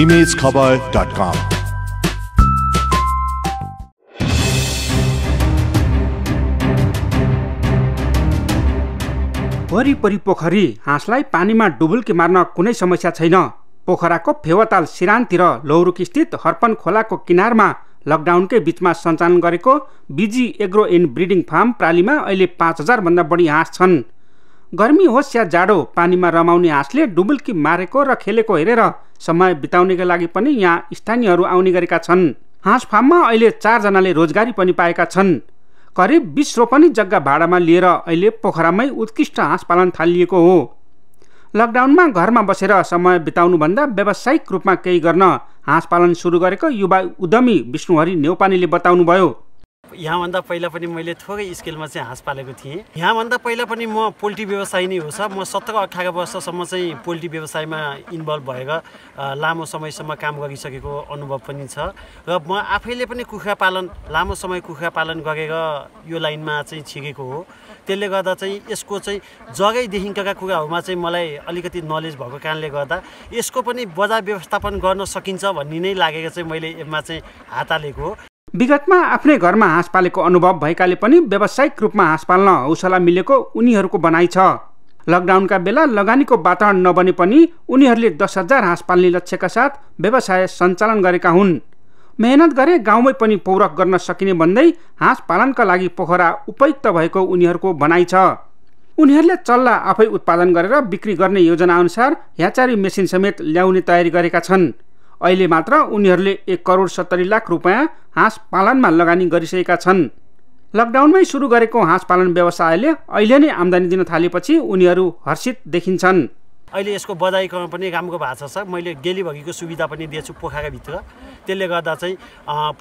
imagekhबर.com. वरिपरि पोखरी हाँसलाई पानीमा डुबुल्की मार्न कुनै समस्या छैन पोखराको फेवाताल सिरानतिर लौरुकस्थित हर्पन खोलाको किनारमा लकडाउनकै बिचमा सञ्चालन गरेको B G agro in breeding farm प्रालीमा अहिले पाँच हजारभन्दा बढी हाँस छन् गर्मी होस् या जाडो पानीमा रमाउने हाँसले डुबुल्की मारेको र खेलेको हेरेर समय बिताउनेका लागि पनि यहाँ स्थानीयहरू आउने गरेका छन् हाँस फार्ममा अहिले चारजनाले रोजगारी पनि पाएका छन् करिब बिस रोपनी जग्गा भाडामा लिएर अहिले पोखरामै उत्कृष्ट हाँस पालन थालिएको हो लकडाउनमा घरमा बसेर समय बिताउनुभन्दा व्यावसायिक रूपमा केही गर्न हाँस पालन सुरु गरेको युवा उद्यमी विष्णुहरि नेौपानेले बताउनुभयो यहाँभन्दा पहिला पनि मैले थोरै स्केलमा चाहिँ हाँस पालेको थिएँ यहाँभन्दा पहिला पनि म पोल्ट्री व्यवसाय नै हो सर म सत्र अठार वर्षसम्म चाहिँ पोल्ट्री व्यवसायमा इन्भल्भ भएर लामो समयसम्म काम गरिसकेको अनुभव पनि छ र म आफैले पनि कुखुरा पालन लामो समय कुखुरा पालन गरेर यो लाइनमा चाहिँ छिरेको हो त्यसले गर्दा चाहिँ यसको चाहिँ जगैदेखिका कुराहरूमा चाहिँ मलाई अलिकति नलेज भएको कारणले गर्दा यसको पनि बजार व्यवस्थापन गर्न सकिन्छ भन्ने नै लागेको चाहिँ मैले यसमा चाहिँ हात हालेको हो विगतमा आफ्नै घरमा हाँस पालेको अनुभव भएकाले पनि व्यावसायिक रूपमा हाँस पाल्न हौसला मिलेको उनीहरूको भनाइ छ लकडाउनका बेला लगानीको वातावरण नबने पनि उनीहरूले दस हजार हाँस पाल्ने लक्ष्यका साथ व्यवसाय सञ्चालन गरेका हुन् मेहनत गरे गाउँमै पनि पौरख गर्न सकिने भन्दै हाँस पालनका लागि पोखरा उपयुक्त भएको उनीहरूको भनाइ छ उनीहरूले चल्ला आफै उत्पादन गरेर बिक्री गर्ने योजनाअनुसार ह्याचारी मेसिन समेत ल्याउने तयारी गरेका छन् अहिले मात्र उनीहरूले एक करोड सत्तरी लाख रुपियाँ हाँस पालनमा लगानी गरिसकेका छन् लकडाउनमै सुरु गरेको हाँस पालन व्यवसायले अहिले नै आम्दानी दिन थालेपछि उनीहरू हर्षित देखिन्छन् अहिले यसको बजाइकोमा पनि राम्रो भएको छ मैले गेली भगीको सुविधा पनि दिएछु पोखाका भित्र त्यसले गर्दा चाहिँ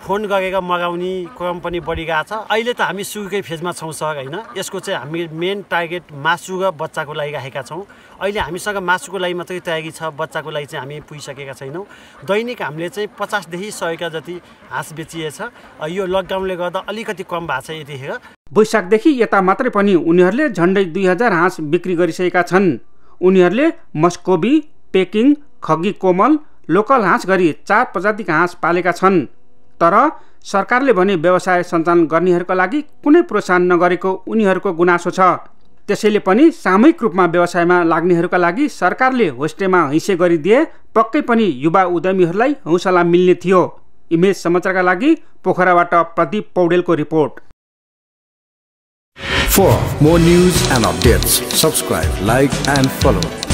फोन गरेर मगाउने क्रम पनि बढिरहेको छ अहिले त हामी सुरुकै फेजमा छौँ सर होइन यसको चाहिँ हामी मेन टार्गेट मासु र बच्चाको लागि राखेका छौँ अहिले हामीसँग मासुको लागि मात्रै तयारी छ बच्चाको लागि चाहिँ हामी पुगिसकेका छैनौँ दैनिक हामीले चाहिँ पचासदेखि सयका जति हाँस बेचिएछ यो लकडाउनले गर्दा अलिकति कम भएको छ यतिखेर वैशाखदेखि यता मात्रै पनि उनीहरूले झन्डै दुई हजार हाँस बिक्री गरिसकेका छन् उनीहरूले मस्कोबी पेकिङ खगी कोमल लोकल हाँस गरी चार प्रजातिका हाँस पालेका छन् तर सरकारले भने व्यवसाय सञ्चालन गर्नेहरूका लागि कुनै प्रोत्साहन नगरेको उनीहरूको गुनासो छ त्यसैले पनि सामूहिक रूपमा व्यवसायमा लाग्नेहरूका लागि सरकारले होस्टेमा हैँसे गरिदिए पक्कै पनि युवा उद्यमीहरूलाई हौसला मिल्ने थियो इमेज समाचारका लागि पोखराबाट प्रदीप पौडेलको report For more news and updates, subscribe, like and follow